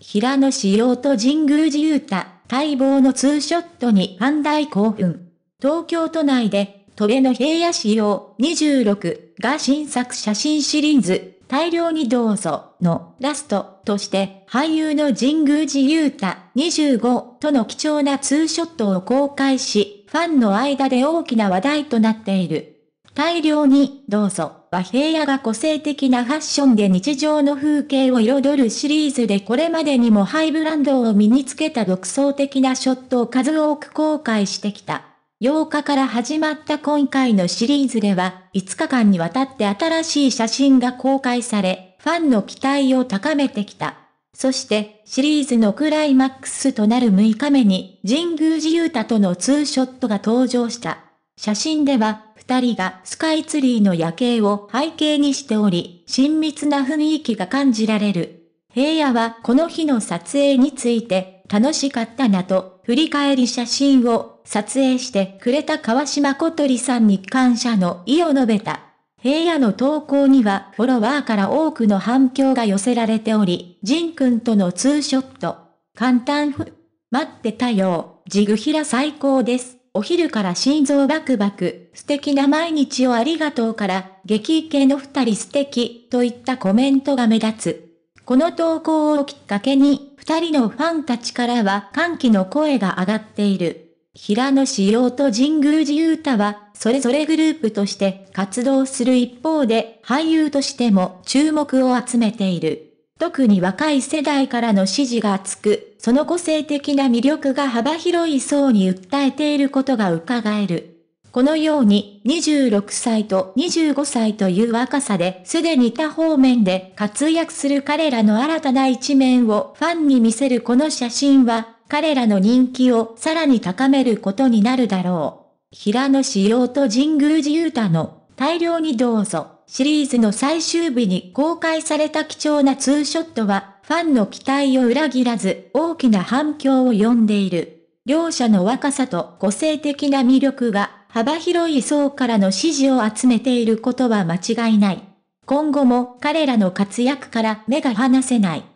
平野紫耀と神宮寺勇太、待望のツーショットにファン大興奮。東京都内で、トゲの平野紫耀26が新作写真シリーズ、大量にどうぞのラストとして、俳優の神宮寺勇太25との貴重なツーショットを公開し、ファンの間で大きな話題となっている。大量に、どうぞ、和平屋が個性的なファッションで日常の風景を彩るシリーズでこれまでにもハイブランドを身につけた独創的なショットを数多く公開してきた。8日から始まった今回のシリーズでは、5日間にわたって新しい写真が公開され、ファンの期待を高めてきた。そして、シリーズのクライマックスとなる6日目に、神宮寺勇太とのツーショットが登場した。写真では、二人がスカイツリーの夜景を背景にしており、親密な雰囲気が感じられる。平野はこの日の撮影について、楽しかったなと、振り返り写真を撮影してくれた川島小鳥さんに感謝の意を述べた。平野の投稿にはフォロワーから多くの反響が寄せられており、ジン君とのツーショット。簡単ふ。待ってたよ。ジグヒラ最高です。お昼から心臓バクバク、素敵な毎日をありがとうから、激イケの二人素敵、といったコメントが目立つ。この投稿をきっかけに、二人のファンたちからは歓喜の声が上がっている。平野志陽と神宮寺勇太は、それぞれグループとして活動する一方で、俳優としても注目を集めている。特に若い世代からの支持が厚くその個性的な魅力が幅広い層に訴えていることが伺える。このように26歳と25歳という若さですでに他方面で活躍する彼らの新たな一面をファンに見せるこの写真は彼らの人気をさらに高めることになるだろう。平野志陽と神宮寺勇太の大量にどうぞシリーズの最終日に公開された貴重なツーショットはファンの期待を裏切らず大きな反響を呼んでいる。両者の若さと個性的な魅力が幅広い層からの支持を集めていることは間違いない。今後も彼らの活躍から目が離せない。